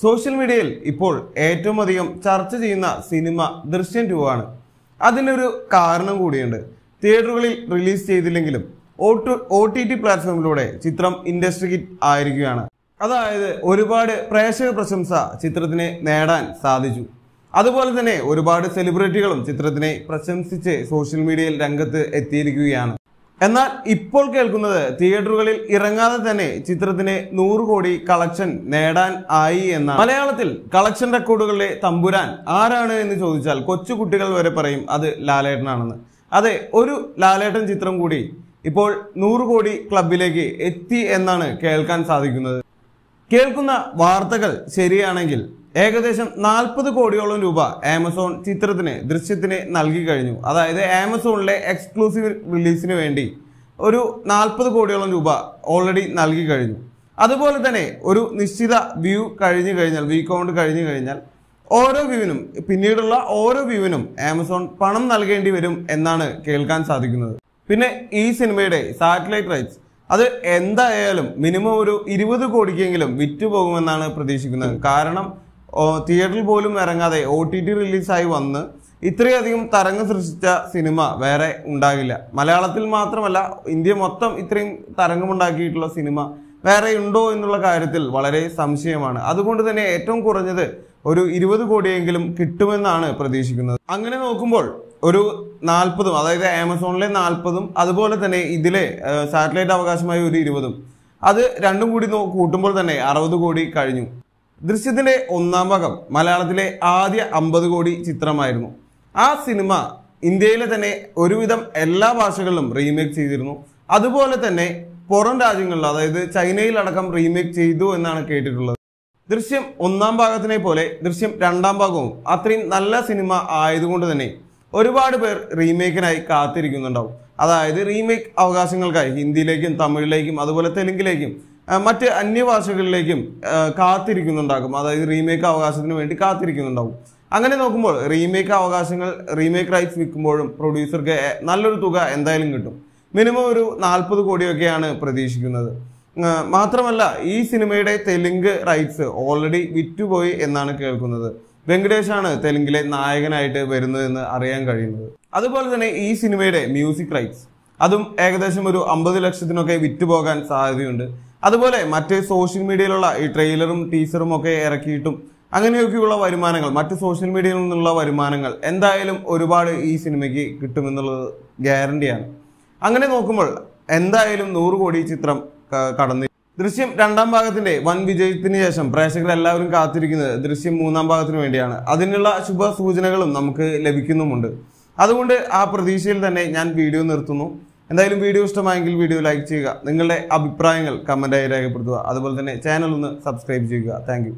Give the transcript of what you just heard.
social മീഡിയയിൽ ഇപ്പോൾ ഏറ്റവും അധികം ചർച്ച ചെയ്യുന്ന സിനിമ ദൃശ്യം ടു ആണ് അതിനൊരു കാരണം കൂടിയുണ്ട് തിയേറ്ററുകളിൽ റിലീസ് ചെയ്തില്ലെങ്കിലും ഒ ടി ടി പ്ലാറ്റ്ഫോമിലൂടെ ചിത്രം ഇൻഡസ്ട്രി ഹിറ്റ് ആയിരിക്കുകയാണ് അതായത് ഒരുപാട് പ്രേക്ഷക പ്രശംസ ചിത്രത്തിനെ നേടാൻ സാധിച്ചു അതുപോലെ തന്നെ ഒരുപാട് സെലിബ്രിറ്റികളും ചിത്രത്തിനെ പ്രശംസിച്ച് സോഷ്യൽ മീഡിയയിൽ രംഗത്ത് എത്തിയിരിക്കുകയാണ് എന്നാൽ ഇപ്പോൾ കേൾക്കുന്നത് തിയേറ്ററുകളിൽ ഇറങ്ങാതെ തന്നെ ചിത്രത്തിന് നൂറ് കോടി കളക്ഷൻ നേടാൻ ആയി എന്ന മലയാളത്തിൽ കളക്ഷൻ റെക്കോർഡുകളുടെ തമ്പുരാൻ ആരാണ് എന്ന് ചോദിച്ചാൽ കൊച്ചു കുട്ടികൾ വരെ പറയും അത് ലാലേട്ടനാണെന്ന് അതെ ഒരു ലാലേട്ടൻ ചിത്രം കൂടി ഇപ്പോൾ നൂറ് കോടി ക്ലബിലേക്ക് എത്തി എന്നാണ് കേൾക്കാൻ സാധിക്കുന്നത് കേൾക്കുന്ന വാർത്തകൾ ശരിയാണെങ്കിൽ ഏകദേശം നാൽപ്പത് കോടിയോളം രൂപ ആമസോൺ ചിത്രത്തിന് ദൃശ്യത്തിന് നൽകി കഴിഞ്ഞു അതായത് ആമസോണിലെ എക്സ്ക്ലൂസീവ് റിലീസിന് വേണ്ടി ഒരു നാൽപ്പത് കോടിയോളം രൂപ ഓൾറെഡി നൽകി കഴിഞ്ഞു അതുപോലെ തന്നെ ഒരു നിശ്ചിത വ്യൂ കഴിഞ്ഞു കഴിഞ്ഞാൽ വീ കൗണ്ട് കഴിഞ്ഞു കഴിഞ്ഞാൽ ഓരോ വ്യൂവിനും പിന്നീടുള്ള ഓരോ വ്യൂവിനും ആമസോൺ പണം നൽകേണ്ടി വരും എന്നാണ് കേൾക്കാൻ സാധിക്കുന്നത് പിന്നെ ഈ സിനിമയുടെ സാറ്റലൈറ്റ് റൈറ്റ്സ് അത് എന്തായാലും മിനിമം ഒരു ഇരുപത് കോടിക്കെങ്കിലും വിറ്റുപോകുമെന്നാണ് പ്രതീക്ഷിക്കുന്നത് കാരണം തിയേറ്ററിൽ പോലും ഇറങ്ങാതെ ഒ ടി ടി റിലീസായി വന്ന് ഇത്രയധികം തരംഗം സൃഷ്ടിച്ച സിനിമ വേറെ ഉണ്ടാകില്ല മലയാളത്തിൽ മാത്രമല്ല ഇന്ത്യ മൊത്തം ഇത്രയും തരംഗമുണ്ടാക്കിയിട്ടുള്ള സിനിമ വേറെ ഉണ്ടോ എന്നുള്ള കാര്യത്തിൽ വളരെ സംശയമാണ് അതുകൊണ്ട് തന്നെ ഏറ്റവും കുറഞ്ഞത് ഒരു ഇരുപത് കോടിയെങ്കിലും കിട്ടുമെന്നാണ് പ്രതീക്ഷിക്കുന്നത് അങ്ങനെ നോക്കുമ്പോൾ ഒരു നാൽപ്പതും അതായത് ആമസോണിലെ നാൽപ്പതും അതുപോലെ തന്നെ ഇതിലെ സാറ്റലൈറ്റ് അവകാശമായ ഒരു ഇരുപതും അത് രണ്ടും കൂടി കൂട്ടുമ്പോൾ തന്നെ അറുപത് കോടി കഴിഞ്ഞു ദൃശ്യത്തിൻ്റെ ഒന്നാം ഭാഗം മലയാളത്തിലെ ആദ്യ അമ്പത് കോടി ചിത്രമായിരുന്നു ആ സിനിമ ഇന്ത്യയിലെ തന്നെ ഒരുവിധം എല്ലാ ഭാഷകളിലും റീമേക്ക് ചെയ്തിരുന്നു അതുപോലെ തന്നെ പുറം രാജ്യങ്ങളിൽ അതായത് ചൈനയിലടക്കം റീമേക്ക് ചെയ്തു എന്നാണ് കേട്ടിട്ടുള്ളത് ദൃശ്യം ഒന്നാം ഭാഗത്തിനെ പോലെ ദൃശ്യം രണ്ടാം ഭാഗവും അത്രയും നല്ല സിനിമ ആയതുകൊണ്ട് തന്നെ ഒരുപാട് പേർ റീമേക്കിനായി കാത്തിരിക്കുന്നുണ്ടാവും അതായത് റീമേക്ക് അവകാശങ്ങൾക്കായി ഹിന്ദിയിലേക്കും തമിഴിലേക്കും അതുപോലെ തെലുങ്കിലേക്കും മറ്റ് അന്യഭാഷകളിലേക്കും കാത്തിരിക്കുന്നുണ്ടാകും അതായത് റീമേക്ക് അവകാശത്തിന് വേണ്ടി കാത്തിരിക്കുന്നുണ്ടാകും അങ്ങനെ നോക്കുമ്പോൾ റീമേക്ക് അവകാശങ്ങൾ റീമേക്ക് റൈറ്റ്സ് വിൽക്കുമ്പോഴും പ്രൊഡ്യൂസർക്ക് നല്ലൊരു തുക എന്തായാലും കിട്ടും മിനിമം ഒരു നാൽപ്പത് കോടിയൊക്കെയാണ് പ്രതീക്ഷിക്കുന്നത് മാത്രമല്ല ഈ സിനിമയുടെ തെലുങ്ക് റൈറ്റ്സ് ഓൾറെഡി വിറ്റുപോയി എന്നാണ് കേൾക്കുന്നത് വെങ്കടേഷാണ് തെലുങ്കിലെ നായകനായിട്ട് വരുന്നതെന്ന് അറിയാൻ കഴിയുന്നത് അതുപോലെ തന്നെ ഈ സിനിമയുടെ മ്യൂസിക് റൈറ്റ്സ് അതും ഏകദേശം ഒരു അമ്പത് ലക്ഷത്തിനൊക്കെ വിറ്റുപോകാൻ സാധ്യതയുണ്ട് അതുപോലെ മറ്റ് സോഷ്യൽ മീഡിയയിലുള്ള ഈ ട്രെയിലറും ടീസറും ഒക്കെ ഇറക്കിയിട്ടും അങ്ങനെയൊക്കെയുള്ള വരുമാനങ്ങൾ മറ്റ് സോഷ്യൽ മീഡിയയിൽ നിന്നുള്ള വരുമാനങ്ങൾ എന്തായാലും ഒരുപാട് ഈ സിനിമയ്ക്ക് കിട്ടുമെന്നുള്ളത് ഗ്യാരണ്ടിയാണ് അങ്ങനെ നോക്കുമ്പോൾ എന്തായാലും നൂറ് കോടി ചിത്രം കടന്നു ദൃശ്യം രണ്ടാം ഭാഗത്തിന്റെ വൻ വിജയത്തിന് ശേഷം പ്രേക്ഷകർ എല്ലാവരും കാത്തിരിക്കുന്നത് ദൃശ്യം മൂന്നാം ഭാഗത്തിന് വേണ്ടിയാണ് അതിനുള്ള ശുഭ സൂചനകളും നമുക്ക് ലഭിക്കുന്നുമുണ്ട് അതുകൊണ്ട് ആ പ്രതീക്ഷയിൽ തന്നെ ഞാൻ വീഡിയോ നിർത്തുന്നു എന്തായാലും വീഡിയോ ഇഷ്ടമായെങ്കിൽ വീഡിയോ ലൈക്ക് ചെയ്യുക നിങ്ങളുടെ അഭിപ്രായങ്ങൾ കമൻ്റായി രേഖപ്പെടുത്തുക അതുപോലെ തന്നെ ചാനൽ ഒന്ന് സബ്സ്ക്രൈബ് ചെയ്യുക താങ്ക്